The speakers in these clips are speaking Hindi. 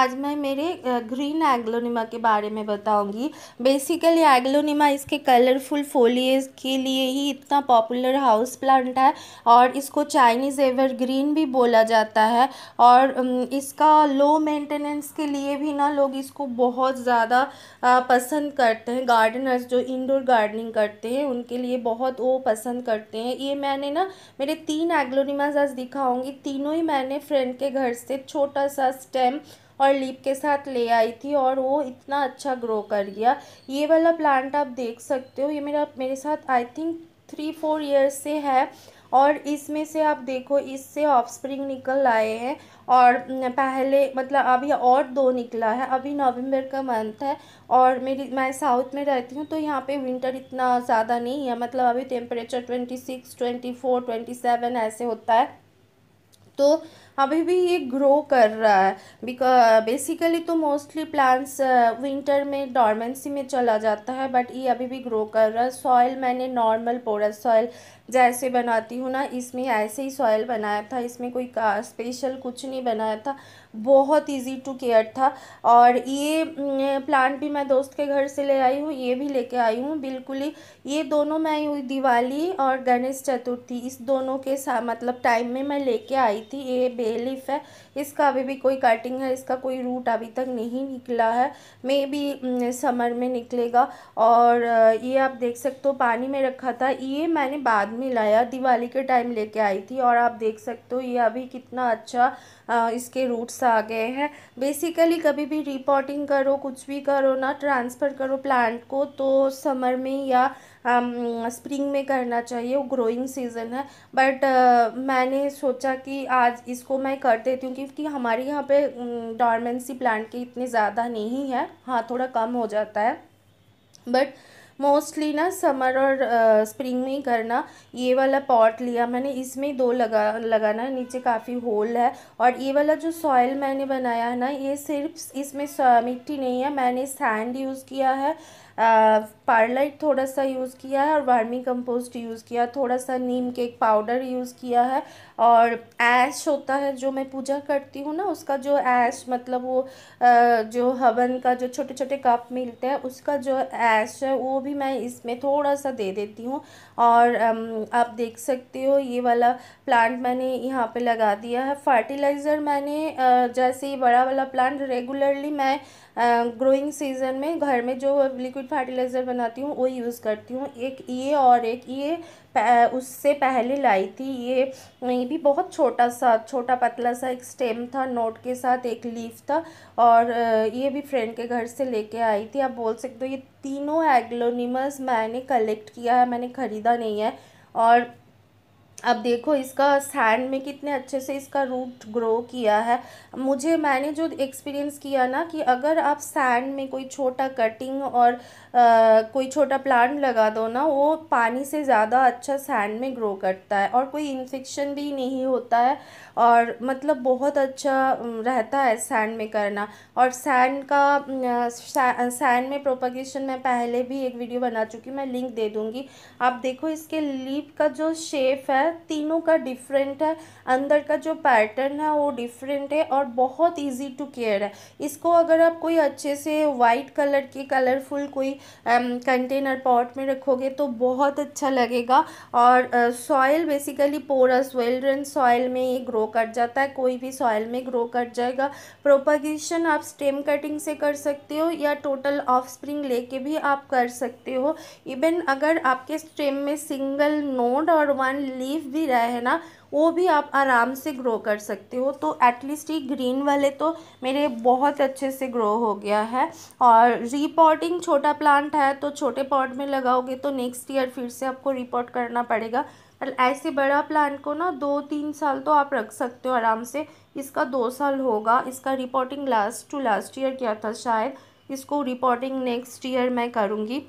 आज मैं मेरे ग्रीन एग्लोनिमा के बारे में बताऊंगी बेसिकली एग्लोनिमा इसके कलरफुल फोलियज के लिए ही इतना पॉपुलर हाउस प्लांट है और इसको चाइनीज़ एवर ग्रीन भी बोला जाता है और इसका लो मेंटेनेंस के लिए भी ना लोग इसको बहुत ज़्यादा पसंद करते हैं गार्डनर्स जो इंडोर गार्डनिंग करते हैं उनके लिए बहुत वो पसंद करते हैं ये मैंने ना मेरे तीन एग्लोनिमाज आज दिखाऊँगी तीनों ही मैंने फ्रेंड के घर से छोटा सा स्टेम और लीप के साथ ले आई थी और वो इतना अच्छा ग्रो कर गया ये वाला प्लांट आप देख सकते हो ये मेरा मेरे साथ I think three four years से है और इसमें से आप देखो इससे ऑफ स्प्रिंग निकल आए हैं और पहले मतलब अभी और दो निकला है अभी नवंबर का मंथ है और मेरी मैं साउथ में रहती हूँ तो यहाँ पे विंटर इतना ज़्यादा नहीं है मतलब अभी temperature twenty six twenty four twenty seven ऐसे होता है तो अभी भी ये ग्रो कर रहा है बिकॉज बेसिकली तो मोस्टली प्लांट्स विंटर में डॉर्मेंसी में चला जाता है बट ये अभी भी ग्रो कर रहा है सॉइल मैंने नॉर्मल पोरस सॉइल जैसे बनाती हूँ ना इसमें ऐसे ही सॉइल बनाया था इसमें कोई का स्पेशल कुछ नहीं बनाया था बहुत इजी टू केयर था और ये प्लांट mm, भी मैं दोस्त के घर से ले आई हूँ ये भी लेके आई हूँ बिल्कुल ही ये दोनों मैं दिवाली और गणेश चतुर्थी इस दोनों के मतलब टाइम में मैं लेके आई थी ये ये लिफ है इसका अभी भी कोई कटिंग है इसका कोई रूट अभी तक नहीं निकला है मे भी समर में निकलेगा और uh, ये आप देख सकते हो पानी में रखा था ये मैंने बाद में लाया दिवाली के टाइम लेके आई थी और आप देख सकते हो ये अभी कितना अच्छा इसके रूट्स आ गए हैं बेसिकली कभी भी रिपोर्टिंग करो कुछ भी करो ना ट्रांसफ़र करो प्लांट को तो समर में या स्प्रिंग में करना चाहिए वो ग्रोइंग सीज़न है बट मैंने सोचा कि आज इसको मैं कर देती हूँ क्योंकि हमारे यहाँ पे डॉर्मेंसी प्लांट के इतने ज़्यादा नहीं है हाँ थोड़ा कम हो जाता है बट मोस्टली ना समर और स्प्रिंग में ही करना ये वाला पॉट लिया मैंने इसमें दो लगा लगाना नीचे काफ़ी होल है और ये वाला जो सॉयल मैंने बनाया है ना ये सिर्फ इसमें मिट्टी नहीं है मैंने सैंड यूज़ किया है पार्लाइट थोड़ा सा यूज़ किया है और वर्मी कंपोस्ट यूज़ किया थोड़ा सा नीम के एक पाउडर यूज़ किया है और ऐश होता है जो मैं पूजा करती हूँ ना उसका जो ऐश मतलब वो जो हवन का जो छोटे छोटे कप मिलते हैं उसका जो ऐश है वो भी मैं इसमें थोड़ा सा दे देती हूँ और आप देख सकते हो ये वाला प्लांट मैंने यहाँ पे लगा दिया है फर्टिलाइज़र मैंने जैसे ये बड़ा वाला प्लांट रेगुलरली मैं ग्रोइंग सीज़न में घर में जो लिक्विड लिक्विड फर्टिलाइज़र बनाती हूँ वो यूज़ करती हूँ एक ये और एक ये उससे पहले लाई थी ये ये भी बहुत छोटा सा छोटा पतला सा एक स्टेम था नोट के साथ एक लीफ था और ये भी फ्रेंड के घर से लेके आई थी आप बोल सकते हो ये तीनों एग्लोनिमस मैंने कलेक्ट किया है मैंने ख़रीदा नहीं है और अब देखो इसका सैंड में कितने अच्छे से इसका रूट ग्रो किया है मुझे मैंने जो एक्सपीरियंस किया ना कि अगर आप सैंड में कोई छोटा कटिंग और आ, कोई छोटा प्लांट लगा दो ना वो पानी से ज़्यादा अच्छा सैंड में ग्रो करता है और कोई इन्फेक्शन भी नहीं होता है और मतलब बहुत अच्छा रहता है सैंड में करना और सैंड का सैंड में प्रोपगेशन मैं पहले भी एक वीडियो बना चुकी मैं लिंक दे दूँगी आप देखो इसके लीप का जो शेप है तीनों का डिफरेंट है अंदर का जो पैटर्न है वो डिफरेंट है और बहुत इजी टू केयर है इसको अगर आप कोई अच्छे से वाइट कलर के कलरफुल कोई कंटेनर पॉट में रखोगे तो बहुत अच्छा लगेगा और soil basically porous well soil में ये ग्रो कर जाता है कोई भी सॉयल में ग्रो कर जाएगा प्रोपागेशन आप स्टेम कटिंग से कर सकते हो या टोटल ऑफ स्प्रिंग लेके भी आप कर सकते हो इवन अगर आपके स्टेम में सिंगल नोड और वन लीफ लीफ भी रहे हैं ना वो भी आप आराम से ग्रो कर सकते हो तो एटलीस्ट ये ग्रीन वाले तो मेरे बहुत अच्छे से ग्रो हो गया है और रिपोर्टिंग छोटा प्लांट है तो छोटे पॉट में लगाओगे तो नेक्स्ट ईयर फिर से आपको रिपोर्ट करना पड़ेगा पर ऐसे बड़ा प्लांट को ना दो तीन साल तो आप रख सकते हो आराम से इसका दो साल होगा इसका reporting last to last year किया था शायद इसको रिपोर्टिंग नेक्स्ट ईयर मैं करूँगी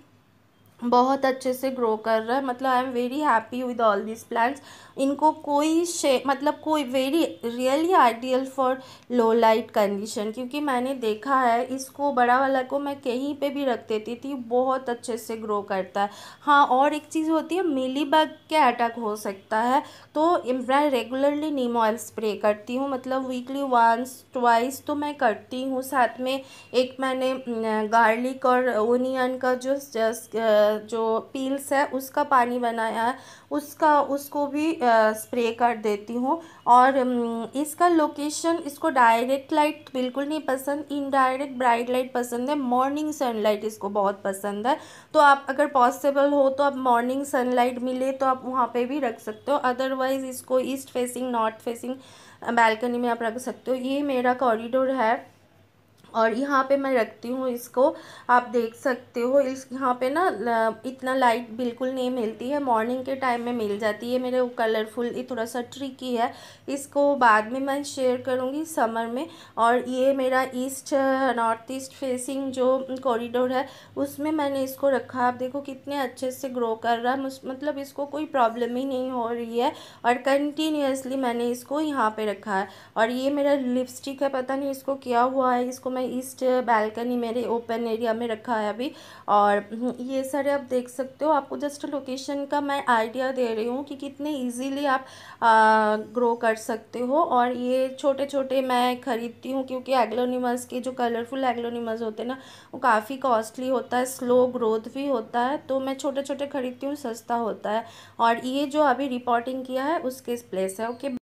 बहुत अच्छे से ग्रो कर रहा है मतलब I am very happy with all this plants इनको कोई शे मतलब कोई very really ideal for low light condition क्योंकि मैंने देखा है इसको बड़ा वाला को मैं कहीं पे भी रख देती थी बहुत अच्छे से ग्रो करता है हाँ और एक चीज़ होती है मिली बग के अटैक हो सकता है तो मैं रेगुलरली नीम ऑयल स्प्रे करती हूँ मतलब वीकली वंस ट्वाइस तो मैं करती हूँ साथ में एक मैंने गार्लिक और ओनियन का जो जस्ट जो पील्स है उसका पानी बनाया है उसका उसको भी स्प्रे कर देती हूँ और इसका लोकेशन इसको डायरेक्ट लाइट बिल्कुल नहीं पसंद इनडायरेक्ट ब्राइट लाइट पसंद है मॉर्निंग सनलाइट इसको बहुत पसंद है तो आप अगर पॉसिबल हो तो आप मॉर्निंग सनलाइट मिले तो आप वहाँ पे भी रख सकते हो अदरवाइज़ इसको east facing north facing balcony में आप रख सकते हो ये मेरा कॉरिडोर है और यहाँ पे मैं रखती हूँ इसको आप देख सकते हो इस यहाँ पे ना इतना लाइट बिल्कुल नहीं मिलती है मॉर्निंग के टाइम में मिल जाती है मेरे वो कलरफुल ये थोड़ा सा ट्रिकी है इसको बाद में मैं शेयर करूँगी समर में और ये मेरा ईस्ट नॉर्थ ईस्ट फेसिंग जो कॉरिडोर है उसमें मैंने इसको रखा आप देखो कितने अच्छे से ग्रो कर रहा है मतलब इसको कोई प्रॉब्लम ही नहीं हो रही है और कंटिन्यूसली मैंने इसको यहाँ पर रखा है और ये मेरा लिपस्टिक है पता नहीं इसको क्या हुआ है इसको मैं ईस्ट बालकनी मेरे ओपन एरिया में रखा है अभी और हम्म, ये सारे आप देख सकते हो आपको जस्ट लोकेशन का मैं आइडिया दे रही हूँ कि कितने ईजीली आप आ, ग्रो कर सकते हो और ये छोटे छोटे मैं ख़रीदती हूँ क्योंकि एग्लोनिमस के जो कलरफुल एग्लोनिमस होते हैं ना वो काफ़ी कॉस्टली होता है स्लो ग्रोथ भी होता है तो मैं छोटे छोटे ख़रीदती हूँ सस्ता होता है और ये जो अभी रिपोर्टिंग किया है उसके प्लेस है ओके